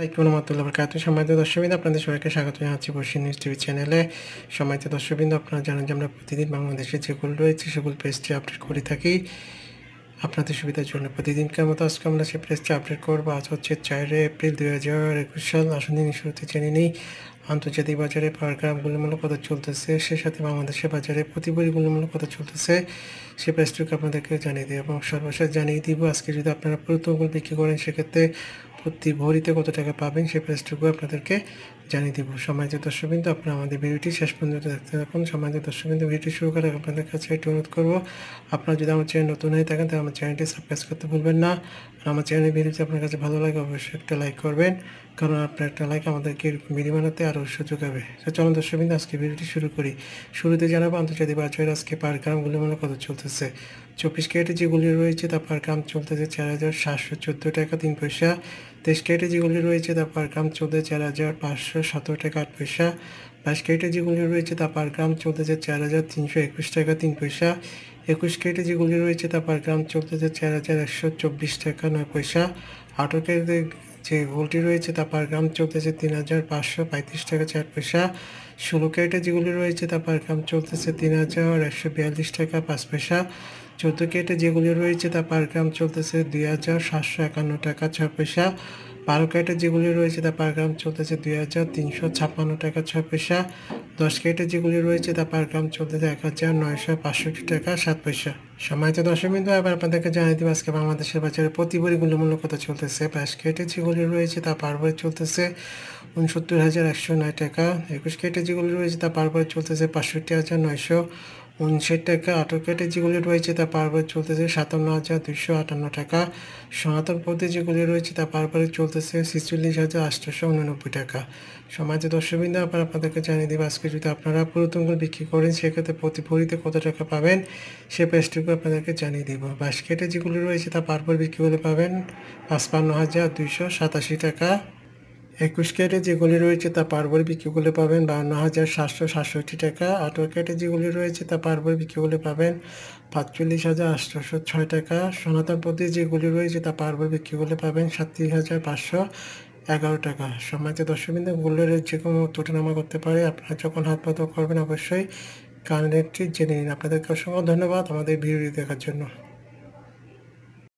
আলাইকুম আপনাদের সবাইকে নিউজ টিভি চ্যানেলে আমরা প্রতিদিন রয়েছে সেগুলো পেজটি আপডেট করে থাকি আপনাদের সুবিধার জন্য প্রতিদিনকার মতো আজকে আমরা সেই পেজটি আপডেট করব আজ হচ্ছে চার এপ্রিল দুই হাজার একুশ সাল আসুন দিন শুরুতে জেনে নিই আন্তর্জাতিক বাজারে পাওয়ার গ্রামগুলোমূলক কথা চলতেছে সে সাথে বাংলাদেশের বাজারে প্রতিবরীগুলোমূলক কথা চলতেছে সে প্রাইসটুকু আপনাদেরকে জানিয়ে দিই এবং সর্বশেষ জানিয়ে দিব আজকে যদি আপনারা পুরোতনগুলো বিক্রি করেন সেক্ষেত্রে প্রতি ভরিতে কত টাকা পাবেন সেই প্রাইসটুকু আপনাদেরকে জানিয়ে দেবো সমাজ দর্শকবিন্দু আপনারা আমাদের ভিডিওটি শেষ পর্যন্ত দেখতে থাকুন সমাজ দর্শকবিন্দু ভিডিওটি শুরু করে আপনাদের কাছে একটু অনুরোধ করবো আপনারা যদি আমার চ্যানেল নতুন হয়ে থাকেন তাহলে আমার চ্যানেলটি সাবস্ক্রাইব করতে ভুলবেন না আমার চ্যানেলের ভিডিওটি আপনার কাছে ভালো লাগে অবশ্যই একটা লাইক করবেন কারণ আপনার একটা লাইক আমাদেরকে ভিডিও বানাতে আরও সুযোগ হবে চলুন দর্শকবিন্দু আজকে ভিডিওটি শুরু করি শুরুতে জানাবো আন্তর্জাতিক বাজারে আজকে পার গ্রামগুলি মানে কত চলতেছে চব্বিশ ক্যারেটে যেগুলি রয়েছে তা পার গ্রাম চলতেছে চার হাজার সাতশো চোদ্দো টাকা তিন পয়সা কেটে যেগুলি রয়েছে তা পার গ্রাম চৌদ্দ চার হাজার পাঁচশো সতেরো টাকা আট পয়সা বাইশ কেটে যেগুলি রয়েছে তা পার গ্রাম চৌদ্দ হাজার চার হাজার তিনশো একুশ টাকা তিন পয়সা একুশ কেটে যেগুলি রয়েছে তা পার গ্রাম চৌদ্দ হাজার চার হাজার একশো চব্বিশ টাকা নয় পয়সা আটকের যে গোলটি রয়েছে তা পার গ্রাম চলতেছে তিন হাজার পাঁচশো পঁয়ত্রিশ টাকা চার পয়সা ষোলো ক্যারেটে যেগুলি রয়েছে তা পার গ্রাম চলতেছে তিন হাজার একশো বিয়াল্লিশ টাকা পাঁচ পয়সা চোদ্দো কেটে যেগুলি রয়েছে তা পার গ্রাম চলতেছে দুই হাজার সাতশো একান্ন টাকা ছয় পয়সা বারো কেটে যেগুলি রয়েছে তা পার গ্রাম চলতেছে দুই হাজার তিনশো ছাপ্পান্ন টাকা ছয় পয়সা দশ কেটে যেগুলি রয়েছে তা পার গ্রাম চলতেছে এক হাজার নয়শো পাঁচষট্টি টাকা সাত পয়সা সময় তো দশ মিনিট আবার আপনাদেরকে জানিয়ে দিব আজকে বাংলাদেশের বাজারে প্রতি বড়িগুলো মূল্য কত চলতেছে বাইশ কেটে যেগুলি রয়েছে তা পারবার চলতেছে উনসত্তর হাজার একশো নয় টাকা একুশ কেটে যেগুলি রয়েছে তা পারবার চলতেছে পাঁচষট্টি হাজার নয়শো উনষাট টাকা আটক যেগুলি রয়েছে তা বারবার চলতেছে সাতান্ন হাজার দুশো আটান্ন টাকা সনাতন পদ্ধতি যেগুলি রয়েছে তা বারবার চলতেছে ছিচল্লিশ হাজার আটশোশো উননব্বই টাকা সমাজে দর্শকবৃন্দ আবার আপনাদেরকে জানিয়ে দিব আজকে যদি আপনারা পুরাতনগুলো বিক্রি করেন সেক্ষেত্রে প্রতি ভরিতে কত টাকা পাবেন সে পেজটুকু আপনাদেরকে জানিয়ে দিব বাস্কেটে যেগুলি রয়েছে তা বারবার বিক্রি করে পাবেন পাঁচপান্ন হাজার দুইশো সাতাশি টাকা একুশ ক্যারেটে যেগুলি রয়েছে তা পারবর করলে পাবেন বাউন্ন হাজার সাতশো সাতষট্টি টাকা আঠারো ক্যারেটে যেগুলি রয়েছে তা পারবর করলে পাবেন পাঁচচল্লিশ হাজার আটশোশো ছয় টাকা সনাতন পদ্ধতি যেগুলি রয়েছে তা পারবর করলে পাবেন সাতত্রিশ হাজার পাঁচশো এগারো টাকা সম্মানিত দর্শকবিন্দু মূল্যের যে কোনো তুলনামা করতে পারে আপনারা যখন হাত পাত করবেন অবশ্যই কানেক্টটি জেনে নিন আপনাদেরকে অসংখ্য ধন্যবাদ আমাদের ভিডিওটি দেখার জন্য